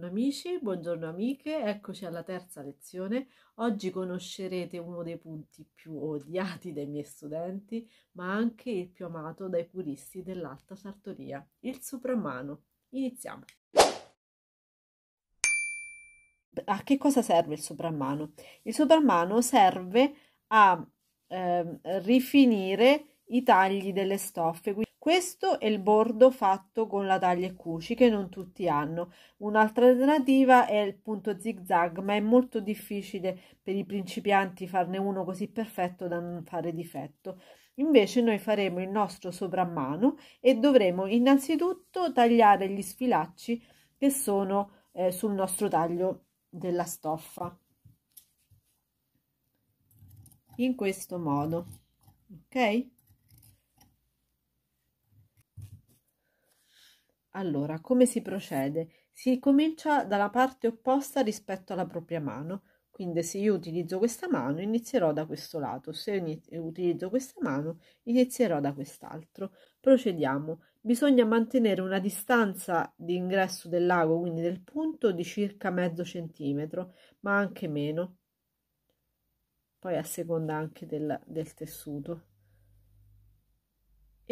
Buongiorno amici, buongiorno amiche, eccoci alla terza lezione. Oggi conoscerete uno dei punti più odiati dai miei studenti, ma anche il più amato dai puristi dell'alta sartoria, il sopramano. Iniziamo! A che cosa serve il sopramano? Il sopramano serve a eh, rifinire i tagli delle stoffe. Questo è il bordo fatto con la taglia e cuci che non tutti hanno. Un'altra alternativa è il punto zigzag, ma è molto difficile per i principianti farne uno così perfetto da non fare difetto. Invece noi faremo il nostro sovrammano e dovremo innanzitutto tagliare gli sfilacci che sono eh, sul nostro taglio della stoffa. In questo modo, ok? Allora, come si procede? Si comincia dalla parte opposta rispetto alla propria mano. Quindi se io utilizzo questa mano inizierò da questo lato, se iniz- utilizzo questa mano inizierò da quest'altro. Procediamo. Bisogna mantenere una distanza di ingresso del lago, quindi del punto, di circa mezzo centimetro, ma anche meno. Poi a seconda anche del, del tessuto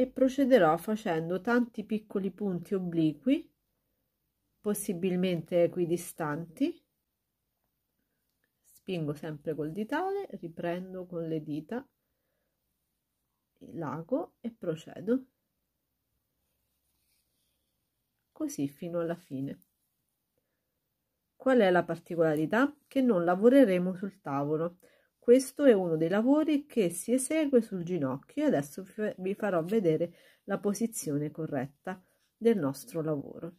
e procederò facendo tanti piccoli punti obliqui, possibilmente equidistanti. Spingo sempre col ditale, riprendo con le dita l'ago e procedo. Così fino alla fine. Qual è la particolarità? Che non lavoreremo sul tavolo, questo è uno dei lavori che si esegue sul ginocchio adesso vi farò vedere la posizione corretta del nostro lavoro.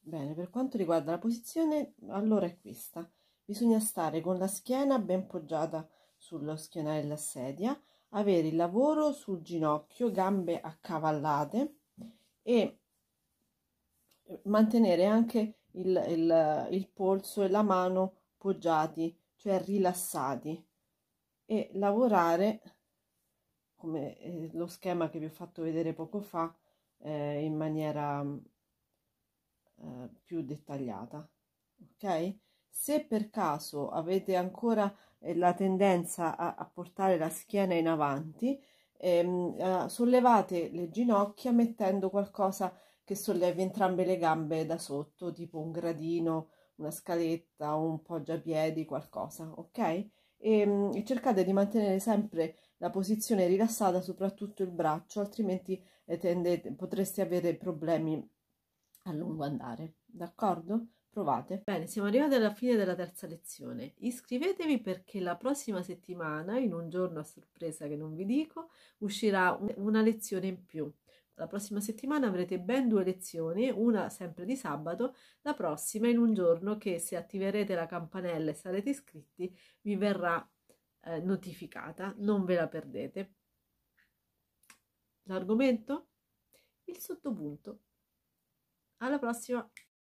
Bene, per quanto riguarda la posizione, allora è questa. Bisogna stare con la schiena ben poggiata sullo schienale della sedia, avere il lavoro sul ginocchio, gambe accavallate e mantenere anche il, il, il polso e la mano poggiati, cioè rilassati e lavorare come eh, lo schema che vi ho fatto vedere poco fa eh, in maniera eh, più dettagliata ok se per caso avete ancora eh, la tendenza a, a, portare la schiena in avanti ehm, eh, sollevate le ginocchia mettendo qualcosa che sollevi entrambe le gambe da sotto tipo un gradino una scaletta un poggiapiedi qualcosa ok e, ehm, e cercate di mantenere sempre la posizione rilassata, soprattutto il braccio, altrimenti eh, tendete, potreste avere problemi a lungo andare. D'accordo? Provate. Bene, siamo arrivati alla fine della terza lezione. Iscrivetevi perché la prossima settimana, in un giorno a sorpresa che non vi dico, uscirà una lezione in più. La prossima settimana avrete ben due lezioni, una sempre di sabato, la prossima in un giorno che se attiverete la campanella e sarete iscritti vi verrà eh, notificata, non ve la perdete. L'argomento? Il sottopunto. Alla prossima!